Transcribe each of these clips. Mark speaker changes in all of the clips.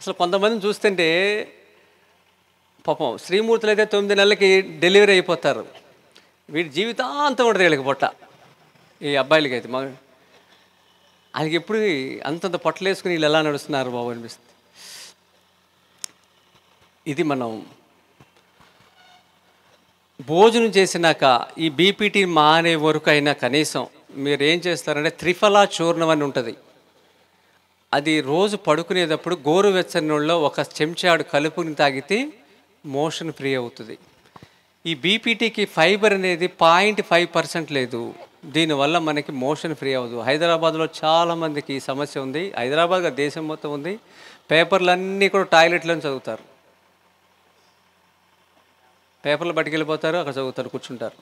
Speaker 1: అసలు కొంతమందిని చూస్తుంటే పాపం శ్రీమూర్తులు అయితే తొమ్మిది నెలలకి డెలివరీ అయిపోతారు వీడి జీవితాంతం ఉంటుంది వీళ్ళకి పొట్ట ఈ అబ్బాయిలకి అయితే మా ఆయనకి ఎప్పుడు అంతంత వేసుకుని వీళ్ళు ఎలా నడుస్తున్నారు బాబు అనిపిస్తుంది ఇది మనం భోజనం చేసినాక ఈ బీపీటీ మానే వరకు అయినా కనీసం మీరు ఏం చేస్తారంటే త్రిఫలా చూర్ణం అని ఉంటుంది అది రోజు పడుకునేటప్పుడు గోరువెచ్చని నీళ్ళలో ఒక చెంచాడు కలుపుని తాగితే మోషన్ ఫ్రీ అవుతుంది ఈ బీపీటీకి ఫైబర్ అనేది పాయింట్ ఫైవ్ పర్సెంట్ లేదు దీనివల్ల మనకి మోషన్ ఫ్రీ అవ్వదు హైదరాబాద్లో చాలామందికి ఈ సమస్య ఉంది హైదరాబాద్గా దేశం మొత్తం ఉంది పేపర్లన్నీ కూడా టాయిలెట్లను చదువుతారు పేపర్లు పట్టుకెళ్ళిపోతారు అక్కడ చదువుతారు కూర్చుంటారు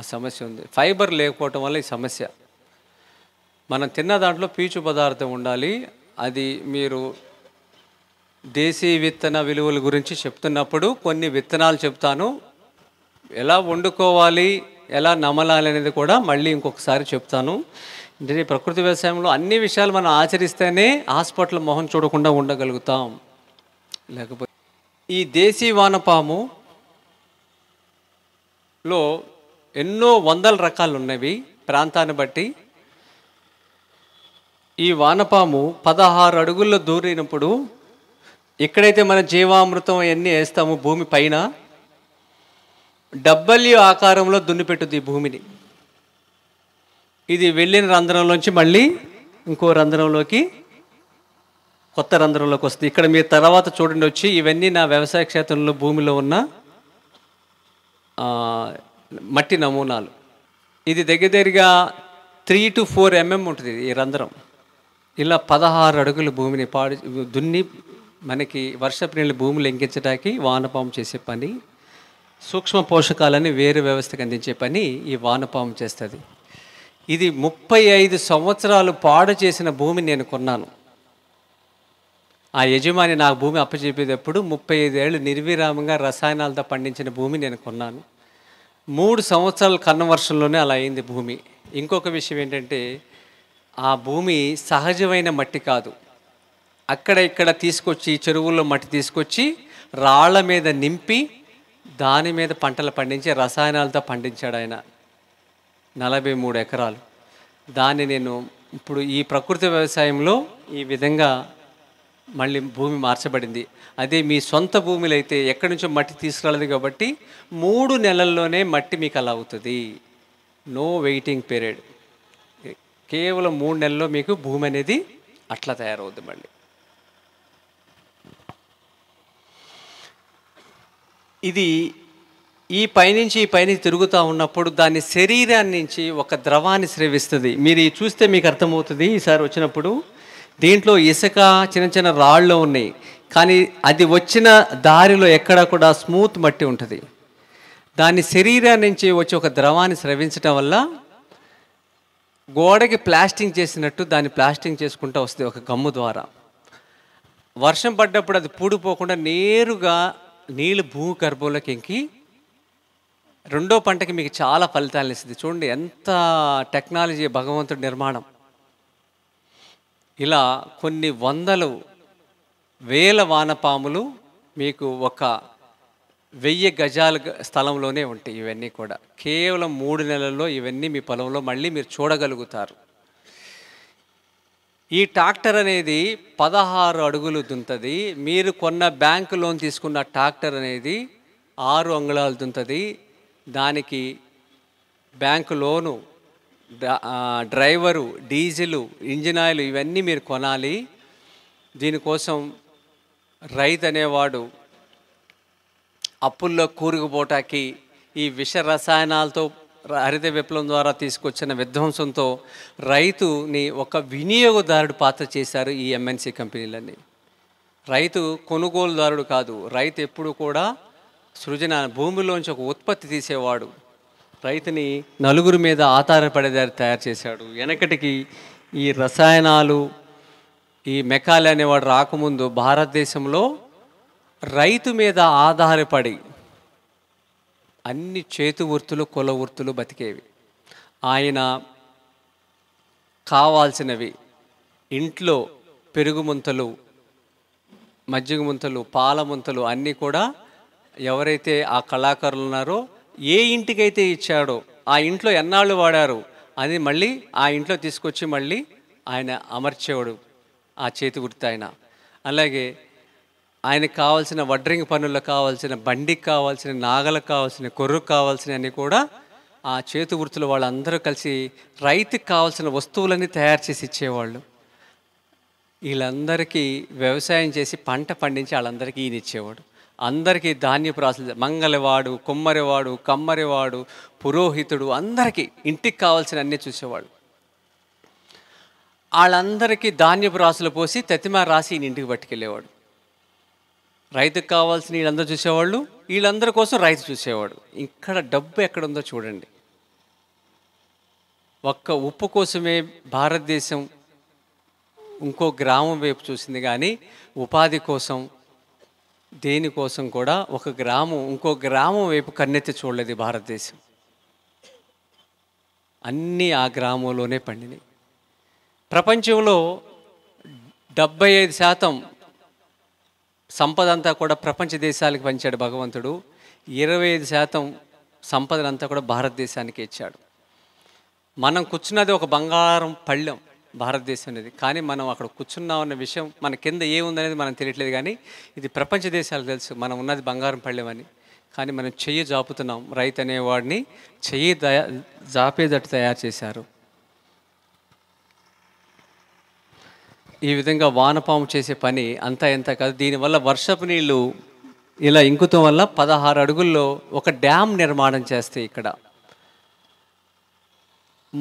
Speaker 1: ఆ సమస్య ఉంది ఫైబర్ లేకపోవటం వల్ల ఈ సమస్య మనం తిన్న దాంట్లో పీచు పదార్థం ఉండాలి అది మీరు దేశీ విత్తన విలువల గురించి చెప్తున్నప్పుడు కొన్ని విత్తనాలు చెప్తాను ఎలా వండుకోవాలి ఎలా నమలాలి అనేది కూడా మళ్ళీ ఇంకొకసారి చెప్తాను అంటే ప్రకృతి వ్యవసాయంలో అన్ని విషయాలు మనం ఆచరిస్తేనే హాస్పిటల్ మొహం చూడకుండా ఉండగలుగుతాం లేకపోతే ఈ దేశీ వానపాము లో ఎన్నో వందల రకాలు ఉన్నవి ప్రాంతాన్ని బట్టి ఈ వానపాము పదహారు అడుగుల్లో దూరినప్పుడు ఎక్కడైతే మన జీవామృతం అవన్నీ వేస్తాము భూమి పైన డబ్బల్యూ ఆకారంలో దున్నిపెట్టుద్ది భూమిని ఇది వెళ్ళిన రంధ్రంలోంచి మళ్ళీ ఇంకో రంధ్రంలోకి కొత్త రంధ్రంలోకి వస్తుంది ఇక్కడ మీరు తర్వాత చూడండి వచ్చి ఇవన్నీ నా వ్యవసాయ క్షేత్రంలో భూమిలో ఉన్న మట్టి నమూనాలు ఇది దగ్గర దగ్గరగా త్రీ టు ఫోర్ ఎంఎం ఉంటుంది ఈ రంధ్రం ఇలా పదహారు అడుగుల భూమిని పాడు దున్ని మనకి వర్షపు నీళ్ళు భూమి ఎంకించడానికి వానపాము చేసే పని సూక్ష్మ పోషకాలని వేరు వ్యవస్థకు అందించే పని ఈ వానపాము చేస్తుంది ఇది ముప్పై ఐదు సంవత్సరాలు పాడు చేసిన భూమి నేను కొన్నాను ఆ యజమాని నాకు భూమి అప్పచెప్పేటప్పుడు ముప్పై ఐదు ఏళ్ళు నిర్విరామంగా రసాయనాలతో పండించిన భూమి నేను కొన్నాను మూడు సంవత్సరాల కన్న వర్షంలోనే అలా అయింది భూమి ఇంకొక విషయం ఏంటంటే ఆ భూమి సహజమైన మట్టి కాదు అక్కడ ఇక్కడ తీసుకొచ్చి చెరువుల్లో మట్టి తీసుకొచ్చి రాళ్ల మీద నింపి దాని మీద పంటలు పండించి రసాయనాలతో పండించాడు ఆయన నలభై మూడు ఎకరాలు దాన్ని నేను ఇప్పుడు ఈ ప్రకృతి వ్యవసాయంలో ఈ విధంగా మళ్ళీ భూమి మార్చబడింది అదే మీ సొంత భూమిలో అయితే ఎక్కడి నుంచో మట్టి తీసుకురాలేదు కాబట్టి మూడు నెలల్లోనే మట్టి మీకు అలా అవుతుంది నో వెయిటింగ్ పీరియడ్ కేవలం మూడు నెలల్లో మీకు భూమి అనేది అట్లా తయారవుద్ది మళ్ళీ ఇది ఈ పైనుంచి ఈ పైనుంచి తిరుగుతూ ఉన్నప్పుడు దాని శరీరాన్ని నుంచి ఒక ద్రవాన్ని స్రవిస్తుంది మీరు చూస్తే మీకు అర్థమవుతుంది ఈసారి వచ్చినప్పుడు దీంట్లో ఇసుక చిన్న చిన్న రాళ్ళు ఉన్నాయి కానీ అది వచ్చిన దారిలో ఎక్కడ కూడా స్మూత్ మట్టి ఉంటుంది దాని శరీరాన్ని నుంచి వచ్చి ఒక ద్రవాన్ని స్రవించడం వల్ల గోడకి ప్లాస్టింగ్ చేసినట్టు దాన్ని ప్లాస్టింగ్ చేసుకుంటూ వస్తుంది ఒక గమ్ము ద్వారా వర్షం పడ్డప్పుడు అది పూడిపోకుండా నేరుగా నీళ్ళు భూమి గర్భంలోకి ఎంకి రెండో పంటకి మీకు చాలా ఫలితాలు ఇస్తుంది చూడండి ఎంత టెక్నాలజీ భగవంతుడి నిర్మాణం ఇలా కొన్ని వందలు వేల వానపాములు మీకు ఒక వెయ్యి గజాల స్థలంలోనే ఉంటాయి ఇవన్నీ కూడా కేవలం మూడు నెలల్లో ఇవన్నీ మీ పొలంలో మళ్ళీ మీరు చూడగలుగుతారు ఈ ట్రాక్టర్ అనేది పదహారు అడుగులు దుంతది మీరు కొన్న బ్యాంక్ లోన్ తీసుకున్న ట్రాక్టర్ అనేది ఆరు అంగుళాలు దుంతది దానికి bank loan driver diesel engine oil ఇవన్నీ మీరు కొనాలి దీనికోసం రైతు అనేవాడు అప్పుల్లో కూరుకుపోటాకి ఈ విష రసాయనాలతో హరిత విప్లవం ద్వారా తీసుకొచ్చిన విధ్వంసంతో రైతుని ఒక వినియోగదారుడు పాత్ర చేశారు ఈ ఎంఎన్సీ కంపెనీలన్నీ రైతు కొనుగోలుదారుడు కాదు రైతు ఎప్పుడు కూడా సృజన భూమిలోంచి ఒక ఉత్పత్తి తీసేవాడు రైతుని నలుగురు మీద ఆధారపడేదారి తయారు చేశాడు వెనకటికి ఈ రసాయనాలు ఈ మెకాలి అనేవాడు రాకముందు భారతదేశంలో రైతు మీద ఆధారపడి అన్ని చేతు వృత్తులు కుల వృత్తులు బతికేవి ఆయన కావాల్సినవి ఇంట్లో పెరుగు ముంతలు మజ్జిగ ముంతలు పాల ముంతలు అన్నీ కూడా ఎవరైతే ఆ కళాకారులు ఉన్నారో ఏ ఇంటికైతే ఇచ్చాడో ఆ ఇంట్లో ఎన్నాళ్ళు వాడారు అది మళ్ళీ ఆ ఇంట్లో తీసుకొచ్చి మళ్ళీ ఆయన అమర్చేవాడు ఆ చేతి వృత్తి ఆయన అలాగే ఆయనకు కావాల్సిన వడ్రింగ్ పనులకు కావాల్సిన బండికి కావాల్సిన నాగలకు కావాల్సిన కొర్రుకు అన్నీ కూడా ఆ చేతు వృత్తులు వాళ్ళందరూ కలిసి రైతుకి కావాల్సిన వస్తువులన్నీ తయారు చేసి ఇచ్చేవాళ్ళు వీళ్ళందరికీ వ్యవసాయం చేసి పంట పండించి వాళ్ళందరికీ ఈయన ఇచ్చేవాడు అందరికీ ధాన్యపు రాసులు మంగళవాడు కుమ్మరివాడు కమ్మరివాడు పురోహితుడు అందరికీ ఇంటికి కావాల్సిన అన్నీ చూసేవాడు వాళ్ళందరికీ ధాన్యపు రాసులు పోసి తతిమ రాసి ఇంటికి పట్టుకెళ్ళేవాడు రైతుకు కావాల్సిన వీళ్ళందరూ చూసేవాళ్ళు వీళ్ళందరి కోసం రైతు చూసేవాడు ఇక్కడ డబ్బు ఎక్కడుందో చూడండి ఒక్క ఉప్పు కోసమే భారతదేశం ఇంకో గ్రామం వైపు చూసింది కానీ ఉపాధి కోసం దేనికోసం కూడా ఒక గ్రామం ఇంకో గ్రామం వైపు కన్నెత్తి చూడలేదు భారతదేశం అన్నీ ఆ గ్రామంలోనే పండినాయి ప్రపంచంలో డెబ్బై ఐదు శాతం సంపద అంతా కూడా ప్రపంచ దేశాలకు పంచాడు భగవంతుడు ఇరవై ఐదు శాతం సంపదనంతా కూడా భారతదేశానికి ఇచ్చాడు మనం కూర్చున్నది ఒక బంగారం పళ్ళెం భారతదేశం అనేది కానీ మనం అక్కడ కూర్చున్నామన్న విషయం మన కింద ఏముందనేది మనం తెలియట్లేదు కానీ ఇది ప్రపంచ దేశాలకు తెలుసు మనం ఉన్నది బంగారం పళ్ళెం అని కానీ మనం చెయ్యి జాపుతున్నాం రైతు అనేవాడిని చెయ్యి జాపేదట్టు తయారు చేశారు ఈ విధంగా వానపాము చేసే పని అంత ఎంత కాదు దీనివల్ల వర్షపు నీళ్ళు ఇలా ఇంకుతం వల్ల పదహారు అడుగుల్లో ఒక డ్యామ్ నిర్మాణం చేస్తే ఇక్కడ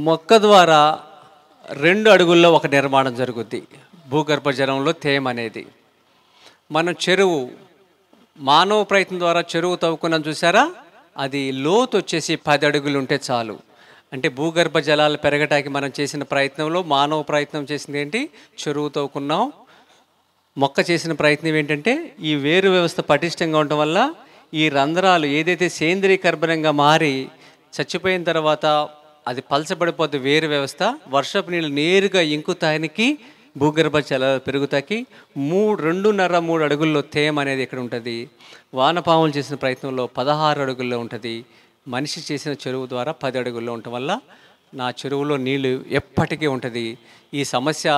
Speaker 1: మొక్క ద్వారా రెండు అడుగుల్లో ఒక నిర్మాణం జరుగుద్ది భూగర్భ జలంలో తేమ అనేది మనం చెరువు మానవ ప్రయత్నం ద్వారా చెరువు తవ్వుకున్నాం చూసారా అది లోతు వచ్చేసి పది అడుగులు ఉంటే చాలు అంటే భూగర్భ జలాలు పెరగటానికి మనం చేసిన ప్రయత్నంలో మానవ ప్రయత్నం చేసింది ఏంటి చెరువు తోకున్నాం మొక్క చేసిన ప్రయత్నం ఏంటంటే ఈ వేరు వ్యవస్థ పటిష్టంగా ఉండటం వల్ల ఈ రంధ్రాలు ఏదైతే సేంద్రీయ కర్బనంగా మారి చచ్చిపోయిన తర్వాత అది పలచబడిపోద్ది వేరు వ్యవస్థ వర్షపు నీళ్ళు నేరుగా ఇంకుతానికి భూగర్భ జలాలు పెరుగుతాకి మూడు రెండున్నర మూడు అడుగుల్లో తేమ అనేది ఇక్కడ ఉంటుంది వానపాములు చేసిన ప్రయత్నంలో పదహారు అడుగుల్లో ఉంటుంది మనిషి చేసిన చెరువు ద్వారా పది అడుగుల్లో ఉండటం వల్ల నా చెరువులో నీళ్లు ఎప్పటికీ ఉంటుంది ఈ సమస్య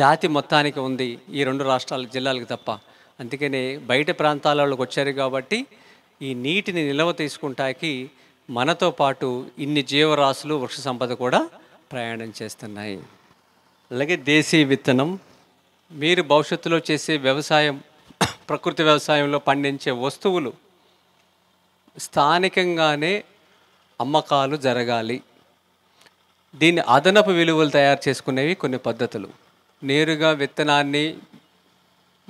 Speaker 1: జాతి మొత్తానికి ఉంది ఈ రెండు రాష్ట్రాల జిల్లాలకు తప్ప అందుకనే బయట వాళ్ళకి వచ్చారు కాబట్టి ఈ నీటిని నిల్వ తీసుకుంటాకి మనతో పాటు ఇన్ని జీవరాశులు వృక్ష సంపద కూడా ప్రయాణం చేస్తున్నాయి అలాగే దేశీయ విత్తనం మీరు భవిష్యత్తులో చేసే వ్యవసాయం ప్రకృతి వ్యవసాయంలో పండించే వస్తువులు స్థానికంగానే అమ్మకాలు జరగాలి దీన్ని అదనపు విలువలు తయారు చేసుకునేవి కొన్ని పద్ధతులు నేరుగా విత్తనాన్ని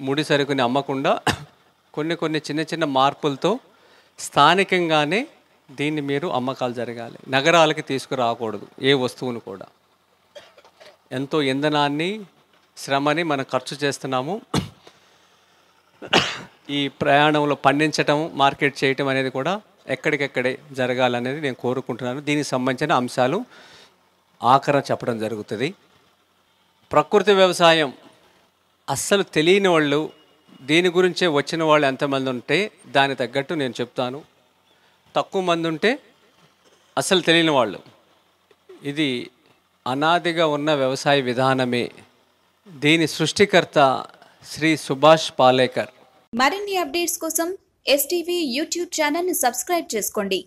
Speaker 1: ముడి సరుకుని అమ్మకుండా కొన్ని కొన్ని చిన్న చిన్న మార్పులతో స్థానికంగానే దీన్ని మీరు అమ్మకాలు జరగాలి నగరాలకి తీసుకురాకూడదు ఏ వస్తువును కూడా ఎంతో ఇంధనాన్ని శ్రమని మనం ఖర్చు చేస్తున్నాము ఈ ప్రయాణంలో పండించటం మార్కెట్ చేయటం అనేది కూడా ఎక్కడికెక్కడే జరగాలనేది నేను కోరుకుంటున్నాను దీనికి సంబంధించిన అంశాలు ఆకరణ చెప్పడం జరుగుతుంది ప్రకృతి వ్యవసాయం అస్సలు తెలియని వాళ్ళు దీని గురించే వచ్చిన వాళ్ళు ఎంతమంది ఉంటే దాని తగ్గట్టు నేను చెప్తాను తక్కువ మంది ఉంటే అస్సలు తెలియని వాళ్ళు ఇది అనాదిగా ఉన్న వ్యవసాయ విధానమే దీని సృష్టికర్త శ్రీ సుభాష్ పాలేకర్ మరిన్ని అప్డేట్స్ కోసం ఎస్టీవీ యూట్యూబ్ ఛానల్ను సబ్స్క్రైబ్ చేసుకోండి